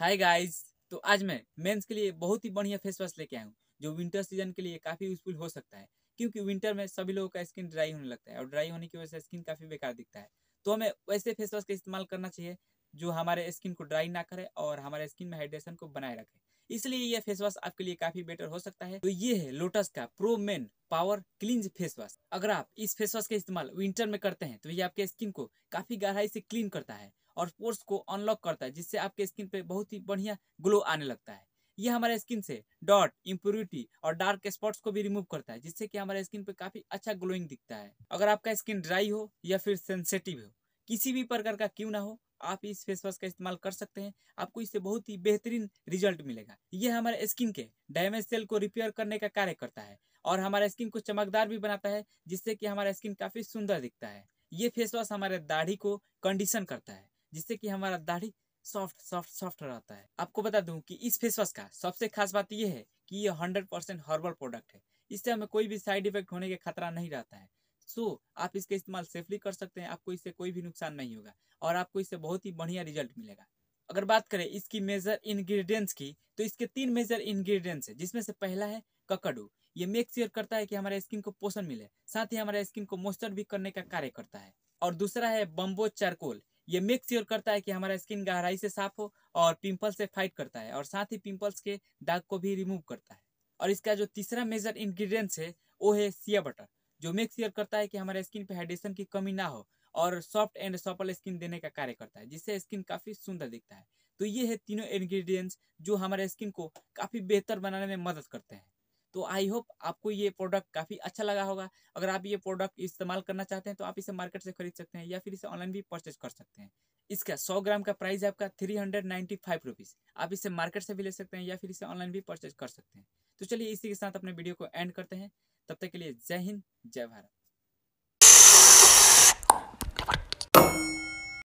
hi guys तो आज मैं मेंस के लिए बहुत ही बढ़िया फेस वॉश लेके आया हूँ जो विंटर सीजन के लिए काफ़ी यूजफुल हो सकता है क्योंकि विंटर में सभी लोगों का स्किन ड्राई होने लगता है और ड्राई होने की वजह से स्किन काफ़ी बेकार दिखता है तो हमें वैसे फेस वॉश का इस्तेमाल करना चाहिए जो हमारे स्किन को ड्राई ना करे और हमारे स्किन में हाइड्रेशन को बनाए रखे इसलिए यह फेस वॉश आपके लिए काफ़ी बेटर हो सकता है तो ये है लोटस का pro men power cleanse face wash अगर आप इस फेस वॉश का इस्तेमाल विंटर में करते हैं तो ये आपके स्किन को काफ़ी गहराई से क्लीन करता है और पोर्स को अनलॉक करता है जिससे आपके स्किन पे बहुत ही बढ़िया ग्लो आने लगता है ये हमारे स्किन से डॉट इम्प्योरिटी और डार्क स्पॉट्स को भी रिमूव करता है जिससे कि हमारे स्किन पे काफी अच्छा ग्लोइंग दिखता है अगर आपका स्किन ड्राई हो या फिर सेंसेटिव हो किसी भी प्रकार का क्यों ना हो आप इस फेस वॉश का इस्तेमाल कर सकते हैं आपको इससे बहुत ही बेहतरीन रिजल्ट मिलेगा ये हमारे स्किन के डैमेज सेल को रिपेयर करने का कार्य करता है और हमारे स्किन को चमकदार भी बनाता है जिससे कि हमारा स्किन काफी सुंदर दिखता है ये फेस वॉश हमारे दाढ़ी को कंडीशन करता है जिससे कि हमारा दाढ़ी सॉफ्ट सॉफ्ट सॉफ्ट रहता है आपको बता दूं कि इस फेस वॉश का सबसे खास बात यह है कि यह हंड्रेड परसेंट हर्बल प्रोडक्ट है इससे हमें कोई भी साइड इफेक्ट होने के खतरा नहीं रहता है सो so, आप इसका इस्तेमाल सेफली कर सकते हैं आपको इससे कोई भी नुकसान नहीं होगा और आपको इससे बहुत ही बढ़िया रिजल्ट मिलेगा अगर बात करें इसकी मेजर इंग्रेडिएंट्स की तो इसके तीन मेजर इंग्रेडिएंट्स है जिसमें से पहला है ककड़ू ये मेक श्योर करता है कि हमारे स्किन को पोषण मिले साथ ही हमारे स्किन को मॉइस्चर भी करने का कार्य करता है और दूसरा है बम्बो चारकोल ये मेक श्योर करता है कि हमारा स्किन गहराई से साफ हो और पिंपल से फाइट करता है और साथ ही पिंपल्स के दाग को भी रिमूव करता है और इसका जो तीसरा मेजर इंग्रेडिएंट्स है वो है सिया बटर जो मेक श्योर करता है कि हमारे स्किन पे हाइड्रेशन की कमी ना हो और सॉफ्ट एंड सॉपल स्किन देने का कार्य करता है जिससे स्किन काफ़ी सुंदर दिखता है तो ये है तीनों इंग्रेडिएंट्स जो हमारे स्किन को काफ़ी बेहतर बनाने में मदद करते हैं तो आई होप आपको ये प्रोडक्ट काफ़ी अच्छा लगा होगा अगर आप ये प्रोडक्ट इस्तेमाल करना चाहते हैं तो आप इसे मार्केट से खरीद सकते हैं या फिर इसे ऑनलाइन भी परचेज कर सकते हैं इसका 100 ग्राम का प्राइस है आपका three hundred ninety five rupees आप इसे मार्केट से भी ले सकते हैं या फिर इसे ऑनलाइन भी परचेज कर सकते हैं तो चलिए इसी के साथ अपने वीडियो को एंड करते हैं तब तक के लिए जय हिंद जय भारत